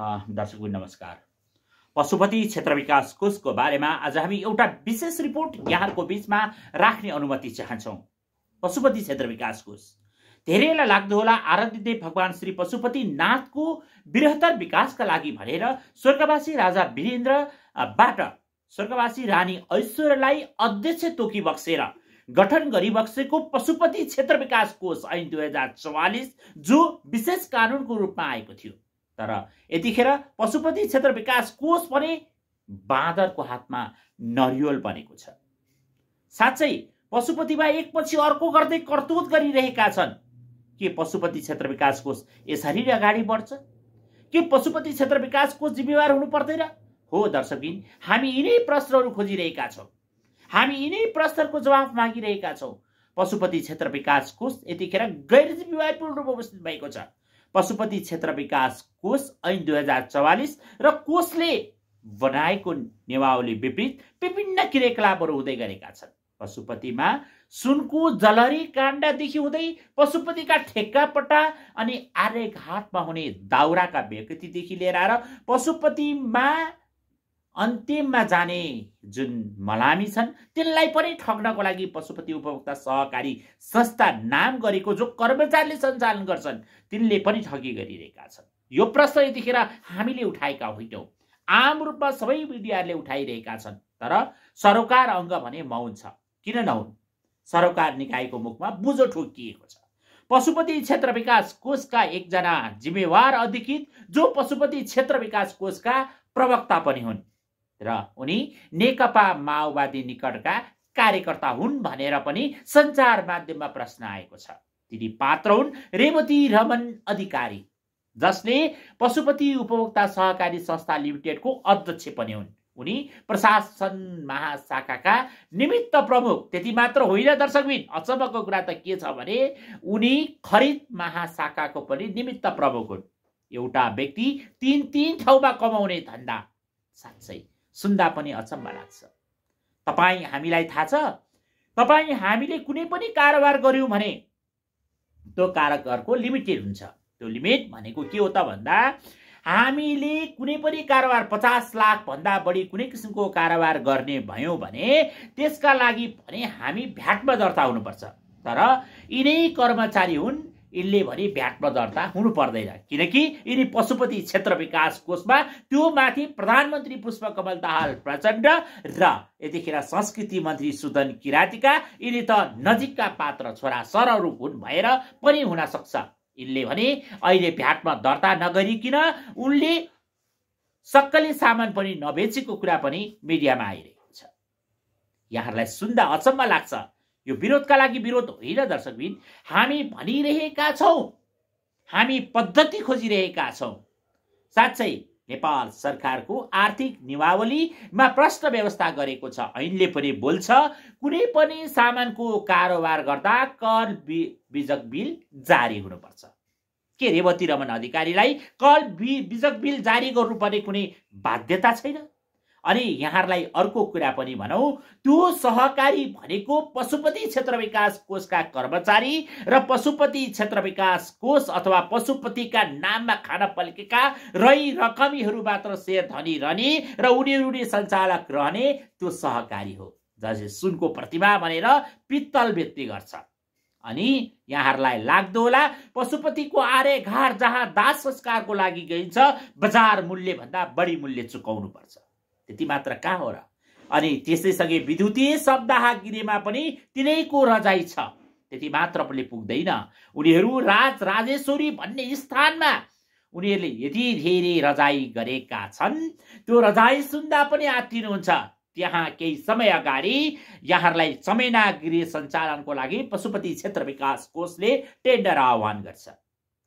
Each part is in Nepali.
दर्शक नमस्कार पशुपति क्षेत्र विकास कोषको बारेमा आज हामी एउटा विशेष रिपोर्ट यहाँहरूको बिचमा राख्ने अनुमति चाहन्छौँ पशुपति क्षेत्र विकास कोष धेरैलाई लाग्दो होला आराध्यदेव भगवान् श्री पशुपति नाथको बृहत्तर विकासका लागि भनेर स्वर्गवासी राजा वीरेन्द्रबाट स्वर्गवासी रानी ऐश्वर्यलाई अध्यक्ष तोकी बक्सेर गठन गरिबक्सेको पशुपति क्षेत्र विकास कोष ऐन दुई हजार चौवालिस जो विशेष कानुनको रूपमा आएको थियो तर यतिखेर पशुपति क्षेत्र विकास कोष पनि बाँदरको हातमा नरिवल बनेको छ साँच्चै पशुपतिमा एकपछि अर्को गर्दै कर्तुत गरिरहेका छन् के पशुपति क्षेत्र विकास कोष यसरी नै अगाडि बढ्छ के पशुपति क्षेत्र विकास कोष जिम्मेवार हुनु पर्दैन हो दर्शकबिन हामी यिनै प्रश्नहरू खोजिरहेका छौँ हामी यिनै प्रश्नहरूको जवाफ मागिरहेका छौँ पशुपति क्षेत्र विकास कोष यतिखेर गैर जिम्मेवारीपूर्ण रूपमा अवस्थित भएको छ पशुपति क्षेत्र विकास कोष ऐन दुई हजार चौवालिस र कोषले बनाएको नेवावली विपरीत विभिन्न क्रियाकलापहरू हुँदै गरेका छन् पशुपतिमा सुनको जलहरी काण्डदेखि हुँदै पशुपतिका ठेक्कापट्टा अनि आर्यघाटमा हुने दाउराका विकृतिदेखि लिएर आएर पशुपतिमा अन्तिममा जाने जुन मलामी छन् तिनलाई पनि ठग्नको लागि पशुपति उपभोक्ता सहकारी संस्था नाम गरेको जो कर्मचारीले सञ्चालन गर्छन् तिनले पनि ठगी गरिरहेका छन् यो प्रश्न यतिखेर हामीले उठाएका होइनौँ आम रूपमा सबै मिडियाहरूले उठाइरहेका छन् तर सरोकार अङ्ग भने मौन छ किन नहुन् सरोकार निकायको मुखमा बुझो ठोकिएको छ पशुपति क्षेत्र विकास कोषका एकजना जिम्मेवार अधिकृत जो पशुपति क्षेत्र विकास कोषका प्रवक्ता पनि हुन् र उनी नेकपा माओवादी निकटका कार्यकर्ता हुन् भनेर पनि सञ्चार माध्यममा प्रश्न आएको छ तिनी पात्र हुन् रेवती रमन अधिकारी जसले पशुपति उपभोक्ता सहकारी संस्था लिमिटेडको अध्यक्ष पनि हुन् उनी प्रशासन महाशाखाका निमित्त प्रमुख त्यति मात्र होइन दर्शकबिन अचम्मको कुरा त के छ भने उनी खरिद महाशाखाको पनि निमित्त प्रमुख हुन् एउटा व्यक्ति तिन तिन ठाउँमा कमाउने धन्दा साँच्चै सुन्दा पनि अचम्म लाग्छ तपाईँ हामीलाई थाहा छ तपाईँ हामीले कुनै पनि कारोबार गऱ्यौँ भने त्यो कारोबारको लिमिटेड हुन्छ त्यो लिमिट भनेको के हो त भन्दा हामीले कुनै पनि कारोबार पचास लाखभन्दा बढी कुनै किसिमको कारोबार गर्ने भयौँ भने त्यसका लागि भने हामी भ्याटमा दर्ता हुनुपर्छ तर यिनै कर्मचारी हुन् यसले भने भ्याटमा दर्ता हुनु पर्दैन किनकि यिनी पशुपति क्षेत्र विकास कोषमा त्यो माथि प्रधानमन्त्री पुष्पकमल दाहाल प्रचण्ड र यतिखेर संस्कृति मन्त्री सुदन किराँतीका यिनी त नजिकका पात्र छोरा सरहरू हुन् भएर पनि हुन सक्छ यिनले भने अहिले भ्याटमा दर्ता नगरिकन उनले सक्कली सामान पनि नबेचेको कुरा पनि मिडियामा आइरहेको छ यहाँहरूलाई सुन्दा अचम्म लाग्छ यो विरोधका लागि विरोध होइन दर्शकबिन हामी भनिरहेका छौँ हामी पद्धति खोजिरहेका छौँ साँच्चै नेपाल सरकारको आर्थिक निवावलीमा प्रश्न व्यवस्था गरेको छ ऐनले पनि बोल्छ कुनै पनि सामानको कारोबार गर्दा कर बिजक बिल जारी हुनुपर्छ के रेवती रमन अधिकारीलाई कर बि बिजक बिल जारी गर्नुपर्ने कुनै बाध्यता छैन अनि यहाँहरूलाई अर्को कुरा पनि भनौँ त्यो सहकारी भनेको पशुपति क्षेत्र विकास कोषका कर्मचारी र पशुपति क्षेत्र विकास कोष अथवा पशुपतिका नाममा खान पल्केका रही रकमीहरू मात्र सेयर धनी रहने र उनीहरू सञ्चालक रहने त्यो सहकारी हो जसले सुनको प्रतिमा भनेर पित्तल व्यक्ति गर्छ अनि यहाँहरूलाई लाग्दो होला पशुपतिको घर जहाँ दास संस्कारको लागि गइन्छ बजार मूल्यभन्दा बढी मूल्य चुकाउनु पर्छ त्यति मात्र कहाँ हो र अनि त्यसैसँगै विद्युतीय शब्दाहा गिरीमा पनि तिनैको रजाइ छ त्यति मात्र पनि पुग्दैन उनीहरू राज राजेश्वरी भन्ने स्थानमा उनीहरूले यति धेरै रजाई गरेका छन् त्यो रजाई सुन्दा पनि आत्तिनुहुन्छ त्यहाँ केही समय अगाडि यहाँहरूलाई चमेना गृह सञ्चालनको लागि पशुपति क्षेत्र विकास कोषले टेन्डर आह्वान गर्छ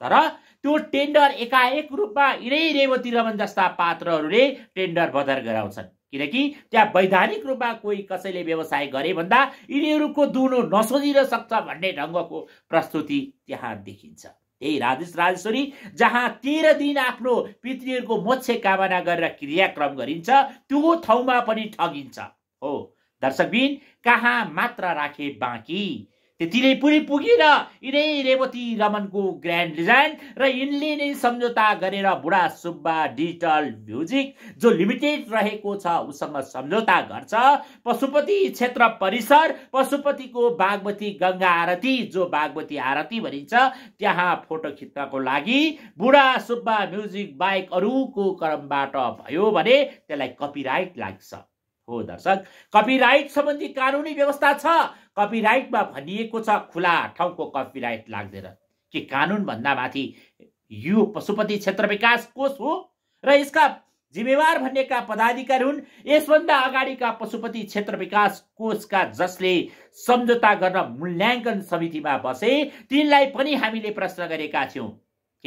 तर त्यो टेन्डर एकाएक रूपमा यिनै रेवती रमन जस्ता पात्रहरूले टेन्डर बदर गराउँछन् किनकि त्यहाँ वैधानिक रूपमा कोही कसैले व्यवसाय गरे भन्दा यिनीहरूको दुनो नसोधिन सक्छ भन्ने ढङ्गको प्रस्तुति त्यहाँ देखिन्छ त्यही राजेश राजेश्वरी जहाँ तेह्र दिन आफ्नो पितृहरूको मोक्ष कामना गरेर क्रियाक्रम गरिन्छ त्यो ठाउँमा पनि ठगिन्छ हो दर्शकबिन कहाँ मात्र राखे बाँकी त्यतिले पुरै पुगेर यिनै रेवती रमनको ग्रान्ड डिजाइन र यिनले नै सम्झौता गरेर बुढा सुब्बा डिजिटल म्युजिक जो लिमिटेड रहेको छ उसँग सम्झौता गर्छ पशुपति क्षेत्र परिसर पशुपतिको बागमती गङ्गा आरती जो बागमती आरती भनिन्छ त्यहाँ फोटो खिच्नको लागि बुढा सुब्बा म्युजिक बाहेक अरूको क्रमबाट भयो भने त्यसलाई कपिराइट लाग्छ हो दर्शक कपिराइट सम्बन्धी कानुनी व्यवस्था छ कपिराइटमा भनिएको छ खुला ठाउँको कपिराइट लाग्दैन के कानुनभन्दा माथि यो पशुपति क्षेत्र विकास कोष हो र यसका जिम्मेवार भन्नेका पदाधिकारी हुन् यसभन्दा अगाडिका पशुपति क्षेत्र विकास कोषका जसले सम्झौता गर्न मूल्याङ्कन समितिमा बसे तिनलाई पनि हामीले प्रश्न गरेका थियौँ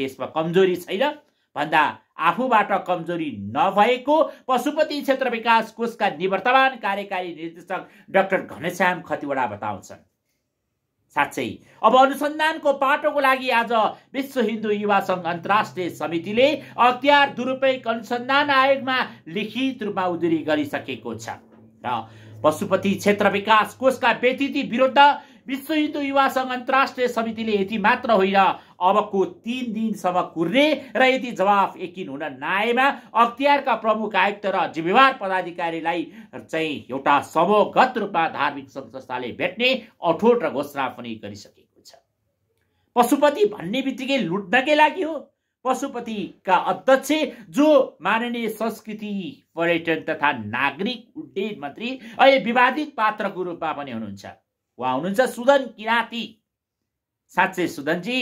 यसमा कमजोरी छैन भन्दा आफूबाट कमजोरी नभएको पशुपति क्षेत्र विकास कोषका निवर्तमान कार्यकारी निर्देशक डाक्टर घनश्याम खतिवडा बताउँछन् साँच्चै अब अनुसन्धानको पाटोको लागि आज विश्व हिन्दू युवा सङ्घ अन्तर्राष्ट्रिय समितिले अख्तियार दुरुपयोग अनुसन्धान आयोगमा लिखित रूपमा उजुरी गरिसकेको छ र पशुपति क्षेत्र विकास कोषका व्यतिथि विरुद्ध विश्व हिन्दू युवा सङ्घ अन्तर्राष्ट्रिय समितिले यति मात्र होइन अबको तिन दिनसम्म कुर्ने र यदि जवाफ यकिन हुन नआएमा अख्तियारका प्रमुख आयुक्त र जिम्मेवार पदाधिकारीलाई चाहिँ एउटा समूहगत रूपमा धार्मिक सङ्घ संस्थाले भेट्ने अठोट र घोषणा पनि गरिसकेको छ पशुपति भन्ने बित्तिकै लुट्नकै लागि हो पशुपतिका अध्यक्ष जो माननीय संस्कृति पर्यटन तथा नागरिक उड्डयन मन्त्री अहिले विवादित पात्रको रूपमा पनि हुनुहुन्छ उहाँ हुनुहुन्छ सुदन किराँती साँच्चै सुदनजी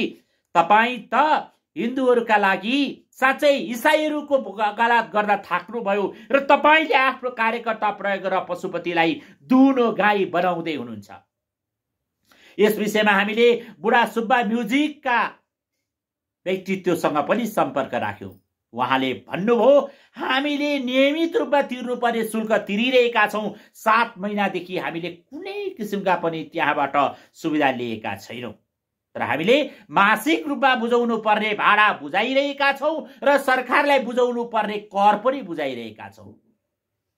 तपाईँ त हिन्दूहरूका लागि साँच्चै इसाईहरूको गलात गर्दा थाक्नुभयो र तपाईँले आफ्नो कार्यकर्ता प्रयोग गरेर पशुपतिलाई दुनो गाई बनाउँदै हुनुहुन्छ यस विषयमा हामीले बुढा सुब्बा म्युजिकका व्यक्तित्वसँग पनि सम्पर्क राख्यौँ उहाँले भन्नुभयो हामीले नियमित रूपमा तिर्नुपर्ने शुल्क तिरिरहेका छौँ सात महिनादेखि हामीले कुनै किसिमका पनि त्यहाँबाट सुविधा लिएका छैनौँ तर हामीले मासिक रूपमा बुझाउनु पर्ने भाडा बुझाइरहेका छौँ र सरकारलाई बुझाउनु पर्ने कर पनि बुझाइरहेका छौँ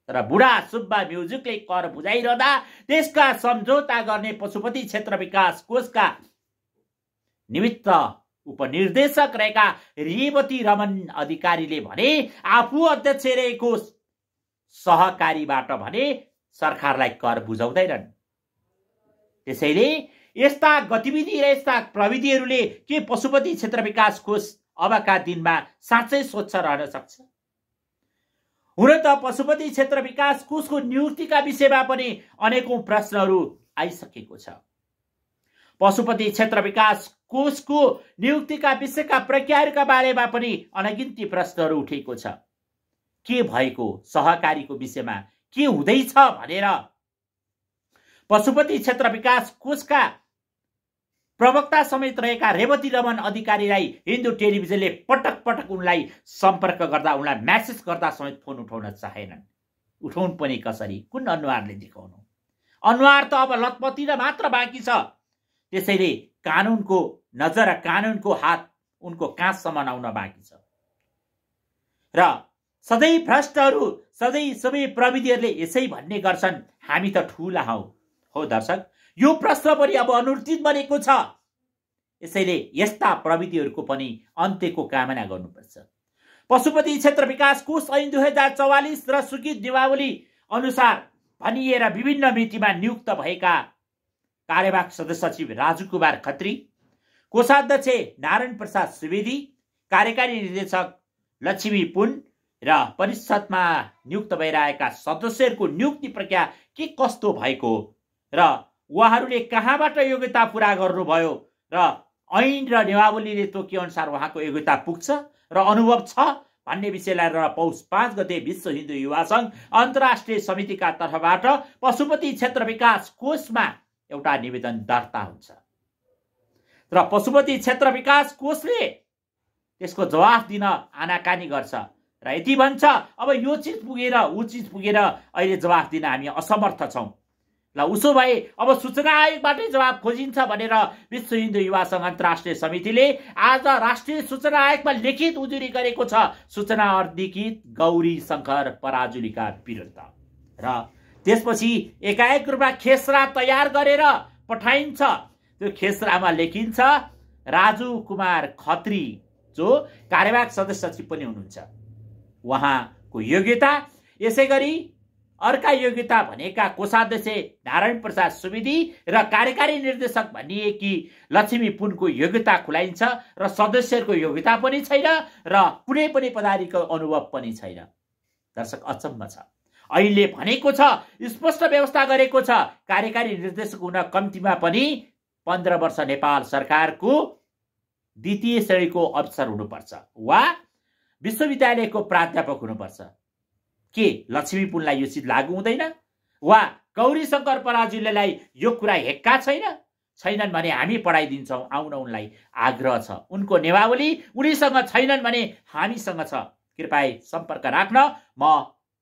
तर बुढा सुब्बा म्युजिकले कर बुझाइरहँदा त्यसका सम्झौता गर्ने पशुपति क्षेत्र विकास कोषका निमित्त उपनिर्देशक रहेका रेवती रमन अधिकारीले भने आफू अध्यक्ष रहेको सहकारीबाट भने सरकारलाई कर बुझाउँदैनन् त्यसैले यस्ता गतिविधि र यस्ता प्रविधिहरूले के पशुपति क्षेत्र विकास कोष अबका दिनमा साँच्चै स्वच्छ रहन सक्छ हुन त पशुपति क्षेत्र विकास कोषको नियुक्तिका विषयमा पनि अनेकौँ प्रश्नहरू आइसकेको छ पशुपति क्षेत्र विकास कोषको नियुक्तिका विषयका प्रक्रियाहरूका बारेमा पनि अनगिन्ती प्रश्नहरू उठेको छ के भएको सहकारीको विषयमा के हुँदैछ भनेर पशुपति क्षेत्र विकास कोषका प्रवक्ता समेत रहेका रेवती रमन अधिकारीलाई हिन्दू टेलिभिजनले पटक पटक उनलाई सम्पर्क गर्दा उनलाई म्यासेज गर्दा समेत फोन उठाउन चाहेनन् उठाउनु पनि कसरी कुन अनुहारले देखाउनु अनुहार त अब र मात्र बाँकी छ त्यसैले कानुनको नजर र कानुनको हात उनको काँधसम्म आउन बाँकी छ र सधैँ भ्रष्टहरू सधैँ सबै प्रविधिहरूले यसै भन्ने गर्छन् हामी त ठुला हौ हो दर्शक यो प्रश्न पनि अब अनुर्जित बनेको छ यसैले यस्ता प्रविधिहरूको पनि अन्त्यको कामना गर्नुपर्छ पशुपति क्षेत्र विकास कोष ऐन दुई हजार चौवालिस र सुकित दिवावली अनुसार भनिएर विभिन्न मितिमा नियुक्त भएका कार्यवाहक सदस्य सचिव राजु कुमार खत्री कोषाध्यक्ष नारायण प्रसाद सुवेदी कार्यकारी निर्देशक लक्ष्मी पुन र परिषदमा नियुक्त भइरहेका सदस्यहरूको नियुक्ति प्रक्रिया के कस्तो भएको र उहाँहरूले कहाँबाट योग्यता पुरा गर्नुभयो र ऐन र नियमावलीले तोके अनुसार उहाँको योग्यता पुग्छ र अनुभव छ भन्ने विषयलाई र पौष पाँच गते विश्व हिन्दू युवा सङ्घ अन्तर्राष्ट्रिय समितिका तर्फबाट पशुपति क्षेत्र विकास कोषमा एउटा निवेदन दर्ता हुन्छ र पशुपति क्षेत्र विकास कोषले त्यसको जवाफ दिन आनाकानी गर्छ र यति भन्छ अब यो चिज पुगेर ऊ चिज पुगेर अहिले जवाफ दिन हामी असमर्थ छौँ ल उसो भए अब सूचना आयोगबाटै जवाब खोजिन्छ भनेर विश्व हिन्दू युवा सङ्घ अन्तर्राष्ट्रिय समितिले आज राष्ट्रिय सूचना आयोगमा लिखित उजुरी गरेको छ सूचना अधिकृत गौरी शङ्कर पराजुलीका विरुद्ध र त्यसपछि एकाएक रूपमा खेसरा तयार गरेर पठाइन्छ त्यो खेसरामा लेखिन्छ राजु कुमार खत्री जो कार्यवाहक सदस्य सचिव पनि हुनुहुन्छ उहाँको योग्यता यसै गरी अर्का योग्यता भनेका कोषाध्यक्ष नारायण प्रसाद सुविदी र कार्यकारी निर्देशक भनिए कि लक्ष्मी पुनको योग्यता खुलाइन्छ र सदस्यहरूको योग्यता पनि छैन र कुनै पनि पदारीको अनुभव पनि छैन दर्शक अचम्म छ अहिले भनेको छ स्पष्ट व्यवस्था गरेको छ कार्यकारी निर्देशक हुन कम्तीमा पनि पन्ध्र वर्ष नेपाल सरकारको द्वितीय श्रेणीको अफसर हुनुपर्छ वा विश्वविद्यालयको प्राध्यापक हुनुपर्छ के लक्ष्मीपुनलाई यो चिज लागु हुँदैन वा गौरी शङ्कर पराजुलेलाई यो कुरा हेक्का छैन छैनन् भने हामी पढाइदिन्छौँ आउन उनलाई आग्रह छ उनको नेवावली उनीसँग छैनन् भने हामीसँग छ कृपया सम्पर्क राख्न म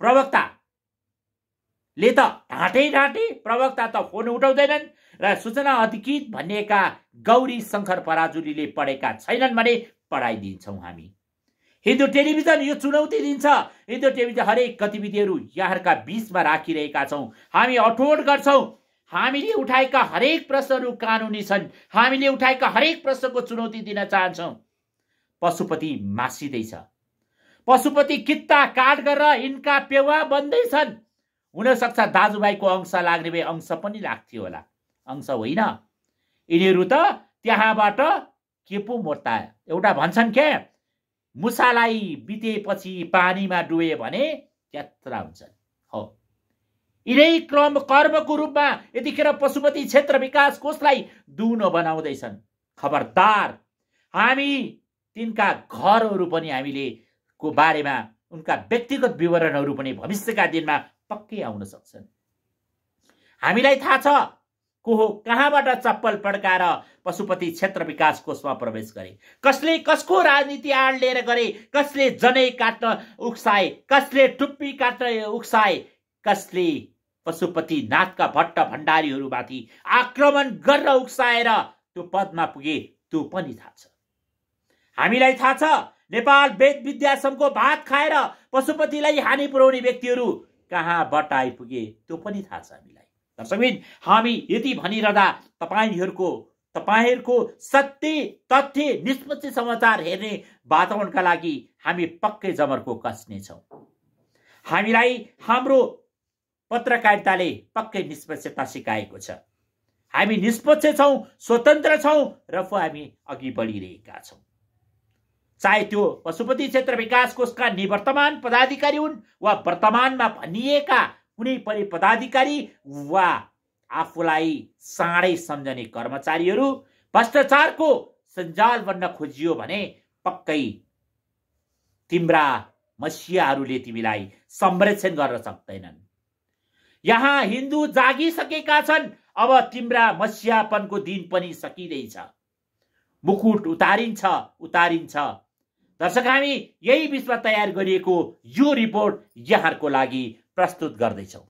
प्रवक्ता ले त ढाँटे ढाँटे प्रवक्ता त फोन उठाउँदैनन् र सूचना अधिकृत भनिएका गौरी शङ्कर पराजुलीले पढेका छैनन् भने पढाइदिन्छौँ हामी हिन्दू टेलिभिजन यो चुनौती दिन्छ हिन्दू टेलिभिजन हरेक गतिविधिहरू यहाँहरूका बिचमा राखिरहेका छौँ हामी अठोट गर्छौँ हामीले उठाएका हरेक प्रश्नहरू कानुनी छन् हामीले उठाएका हरेक प्रश्नको चुनौती दिन चाहन्छौँ पशुपति मासिँदैछ पशुपति कित्ता काट गरेर यिनका पेवा बन्दैछन् हुनसक्छ दाजुभाइको अंश लाग्ने भए अंश पनि लाग्थ्यो होला अंश होइन यिनीहरू त त्यहाँबाट के पो मोर्ता एउटा भन्छन् के मुसालाई बितेपछि पानीमा डुबे भने यात्रा हुन्छन् हो यिनै क्रम कर्मको रूपमा यतिखेर पशुपति क्षेत्र विकास कोषलाई दुनो बनाउँदैछन् खबरदार हामी तिनका घरहरू पनि हामीले को बारेमा उनका व्यक्तिगत विवरणहरू पनि भविष्यका दिनमा पक्कै आउन सक्छन् हामीलाई थाहा छ को हो कहाँबाट चप्पल पड्काएर पशुपति क्षेत्र विकास कोषमा प्रवेश गरे कसले कसको राजनीति आड लिएर गरे कसले जनै काट्न उक्साए कसले टुप्पी काट्न उक्साए कसले पशुपति नाथका भट्ट भण्डारीहरूमाथि आक्रमण गरेर उक्साएर त्यो पदमा पुगे त्यो पनि थाहा छ हामीलाई थाहा छ नेपाल वेद विद्या भात खाएर पशुपतिलाई हानि पुर्याउने व्यक्तिहरू कहाँबाट आइपुगे त्यो पनि थाहा छ हामीलाई दर्शकबिन हामी यति भनिरहँदा तपाईँहरूको तपाईँहरूको सत्य तथ्य निष्पक्ष समाचार हेर्ने वातावरणका लागि हामी पक्कै जमर्को कस्नेछौँ हामीलाई हाम्रो पत्रकारिताले पक्कै निष्पक्षता सिकाएको छ हामी निष्पक्ष छौँ स्वतन्त्र छौँ र पो हामी अघि बढिरहेका छौँ चाहे त्यो पशुपति क्षेत्र विकास कोषका निवर्तमान पदाधिकारी हुन् वा वर्तमानमा भनिएका कुनै पनि पदाधिकारी वा आफूलाई साँडै सम्झने कर्मचारीहरू भ्रष्टाचारको सञ्जाल बन्न खोजियो भने पक्कै तिम्रा मसियाहरूले तिमीलाई संरक्षण गर्न सक्दैनन् यहाँ हिन्दू जागिसकेका छन् अब तिम्रा मसियापनको दिन पनि सकिँदैछ मुकुट उतारिन्छ उतारिन्छ दर्शक हामी यही बिचमा तयार गरिएको यो रिपोर्ट यहाँहरूको लागि प्रस्तुत गर्दैछौँ